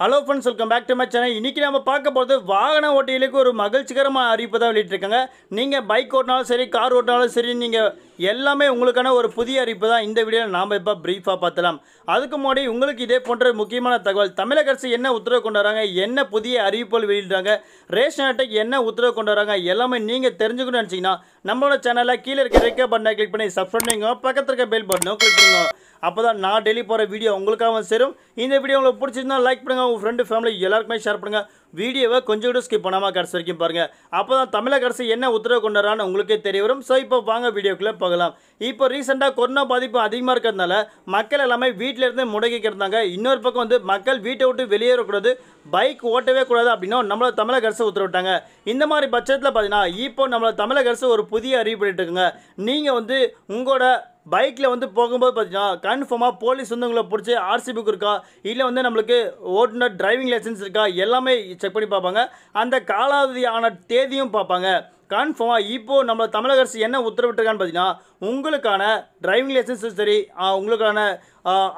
hello friends welcome back to my channel இன்றைக்கி நம்ம பார்க்க போகிறது வாகன ஓட்டிகளுக்கு ஒரு மகிழ்ச்சிகரமான அறிவிப்பு தான் வெளியிட்டிருக்காங்க நீங்கள் பைக் ஓட்டினாலும் சரி கார் ஓட்டினாலும் சரி நீங்கள் எல்லாமே உங்களுக்கான ஒரு புதிய அறிவிப்பு தான் இந்த வீடியோவில் நாம் இப்போ ப்ரீஃபாக பார்த்தலாம் அதுக்கு முன்னாடி உங்களுக்கு இதே போன்ற முக்கியமான தகவல் தமிழக அரசு என்ன உத்தரவு கொண்டு வராங்க என்ன புதிய அறிவிப்புகள் வெளியிடுறாங்க ரேஷன் அட்டைக்கு என்ன உத்தரவு கொண்டு வராங்க எல்லாமே நீங்கள் தெரிஞ்சுக்கணும்னு நினச்சிங்கன்னா நம்மளோட சேனலில் கீழே இருக்க ரெக்க பட்டனை கிளிக் பண்ணி சப்ஸ்கிரைப் பண்ணுங்க பக்கத்தில் இருக்க பெல் பட்டனும் கிளிக் பண்ணுங்க அப்போ தான் நான் டெய்லி போகிற வீடியோ உங்களுக்காக சேரும் இந்த வீடியோ உங்களுக்கு பிடிச்சிருந்தா லைக் பண்ணுங்கள் உங்கள் ஃப்ரெண்டு ஃபேமிலி எல்லாருக்குமே ஷேர் பண்ணுங்கள் வீடியோவை கொஞ்சம் கூட ஸ்கிப் பண்ணாமல் கடைசி வரைக்கும் பாருங்கள் அப்போ தான் தமிழக அரசு என்ன உத்தரவு கொண்டு வரான்னு உங்களுக்கே தெரிய வரும் ஸோ இப்போ வாங்க வீடியோக்குள்ளே போகலாம் இப்போ ரீசெண்டாக கொரோனா பாதிப்பு அதிகமாக இருக்கிறதுனால மக்கள் எல்லாமே வீட்டிலேருந்து முடங்கிக்கிறாங்க இன்னொரு பக்கம் வந்து மக்கள் வீட்டை விட்டு வெளியேறக்கூடாது பைக் ஓட்டவே கூடாது அப்படின்னா நம்மளை தமிழக அரசு உத்தரவிட்டாங்க இந்த மாதிரி பட்சத்தில் பார்த்தீங்கன்னா இப்போ நம்மளோட தமிழக அரசு ஒரு புதிய அறிவிப்பு இருக்குங்க நீங்கள் வந்து உங்களோட பைக்கில் வந்து போகும்போது பார்த்தீங்கன்னா கன்ஃபார்மாக போலீஸ் வந்து உங்களை பிடிச்சி ஆர்சி புக் இருக்கா இல்லை வந்து நம்மளுக்கு ஓட்டுநர் டிரைவிங் லைசன்ஸ் இருக்கா எல்லாமே செக் பண்ணி பார்ப்பாங்க அந்த காலாவதியான தேதியும் பார்ப்பாங்க கன்ஃபார்மாக இப்போது நம்ம தமிழக அரசு என்ன உத்தரவிட்டிருக்கான்னு பார்த்தீங்கன்னா உங்களுக்கான டிரைவிங் லைசன்ஸும் சரி உங்களுக்கான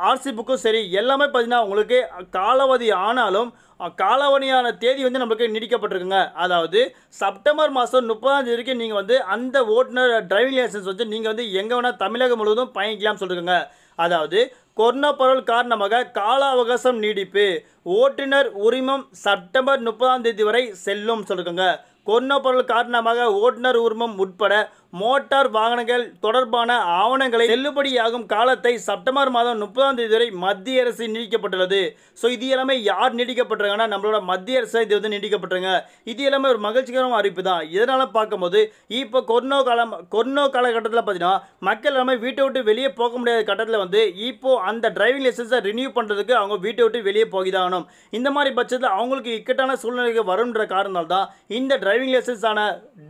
ஆர்சி புக்கும் சரி எல்லாமே பார்த்தீங்கன்னா உங்களுக்கு காலாவதி ஆனாலும் காலாவணியான தேதி வந்து நம்மளுக்கு நீடிக்கப்பட்டிருக்குங்க அதாவது செப்டம்பர் மாதம் முப்பதாம் வரைக்கும் நீங்கள் வந்து அந்த ஓட்டுநர் டிரைவிங் லைசன்ஸ் வந்து நீங்கள் வந்து எங்கே வேணால் தமிழகம் முழுவதும் பயணிக்கலாம்னு சொல்லிருக்குங்க அதாவது கொரோனா பரவல் காரணமாக கால அவகாசம் நீடிப்பு ஓட்டுநர் உரிமம் செப்டம்பர் முப்பதாம் தேதி வரை செல்லும் சொல்லியிருக்கோங்க கொன்ன பொருள் காரணமாக ஓட்டுநர் உரிமம் உட்பட மோட்டார் வாகனங்கள் தொடர்பான ஆவணங்களை செல்லுபடியாகும் காலத்தை செப்டம்பர் மாதம் முப்பதாம் தேதி வரை மத்திய அரசு நீடிக்கப்பட்டுள்ளது ஸோ இது எல்லாமே யார் நீடிக்கப்பட்டிருக்காங்கன்னா நம்மளோட மத்திய அரசு இது வந்து நீடிக்கப்பட்டிருங்க இது எல்லாமே ஒரு மகிழ்ச்சிகரமான அறிவிப்பு தான் இதனால் பார்க்கும்போது இப்போ கொரோனா காலம் கொரோனா காலகட்டத்தில் பார்த்தீங்கன்னா மக்கள் எல்லாமே வீட்டை விட்டு வெளியே போக முடியாத கட்டத்தில் வந்து இப்போது அந்த டிரைவிங் லைசன்ஸை ரினியூ பண்ணுறதுக்கு அவங்க வீட்டை விட்டு வெளியே போகிதாகணும் இந்த மாதிரி பட்சத்தில் அவங்களுக்கு இக்கட்டான சூழ்நிலைக்கு வரும்ன்ற காரணத்தால் தான் இந்த டிரைவிங் லைசன்ஸான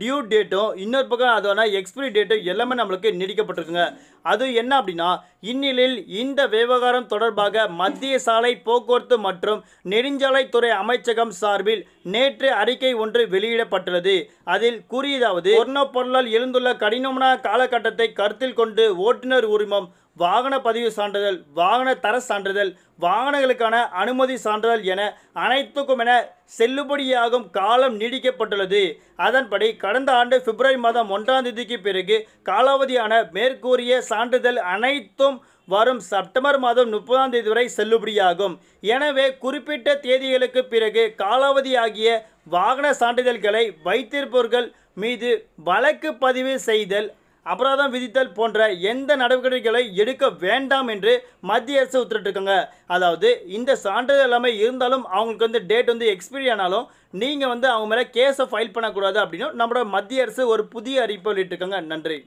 டியூ டேட்டும் இன்னொரு பக்கம் அதனால் எக்ஸ்பிரி டேட்டு எல்லாமே நம்மளுக்கு நீடிக்கப்பட்டிருக்குங்க அது என்ன அப்படின்னா இந்நிலையில் இந்த விவகாரம் தொடர்பாக மத்திய சாலை போக்குவரத்து மற்றும் நெடுஞ்சாலைத்துறை அமைச்சகம் சார்பில் நேற்று அறிக்கை ஒன்று வெளியிடப்பட்டுள்ளது அதில் கூறியதாவது பொருளால் எழுந்துள்ள கடினமான காலகட்டத்தை கருத்தில் கொண்டு ஓட்டுநர் உரிமம் வாகன பதிவு சான்றிதழ் வாகன தர சான்றிதழ் வாகனங்களுக்கான அனுமதி சான்றிதழ் என அனைத்துக்கும் என செல்லுபடியாகும் காலம் நீடிக்கப்பட்டுள்ளது அதன்படி கடந்த ஆண்டு பிப்ரவரி மாதம் ஒன்றாம் தேதிக்கு பிறகு காலாவதியான மேற்கூறிய சான்றிதழ் அனைத்தும் வரும் செப்டம்பர் மாதம் முப்பதாம் தேதி வரை செல்லுபடியாகும் எனவே குறிப்பிட்ட தேதிகளுக்கு பிறகு காலாவதியாகிய வாகன சான்றிதழ்களை வைத்திருப்பவர்கள் மீது வழக்கு பதிவு செய்தல் அபராதம் விதித்தல் போன்ற எந்த நடவடிக்கைகளை எடுக்க வேண்டாம் என்று மத்திய அரசு உத்தரவிட்டிருக்காங்க அதாவது இந்த சான்றிதழ் எல்லாமே இருந்தாலும் அவங்களுக்கு வந்து டேட் வந்து எக்ஸ்பைரி ஆனாலும் நீங்கள் வந்து அவங்க மேலே கேஸை ஃபைல் பண்ணக்கூடாது அப்படின்னும் நம்மளோட மத்திய அரசு ஒரு புதிய அறிவிப்பு வெளியிட்டிருக்காங்க நன்றி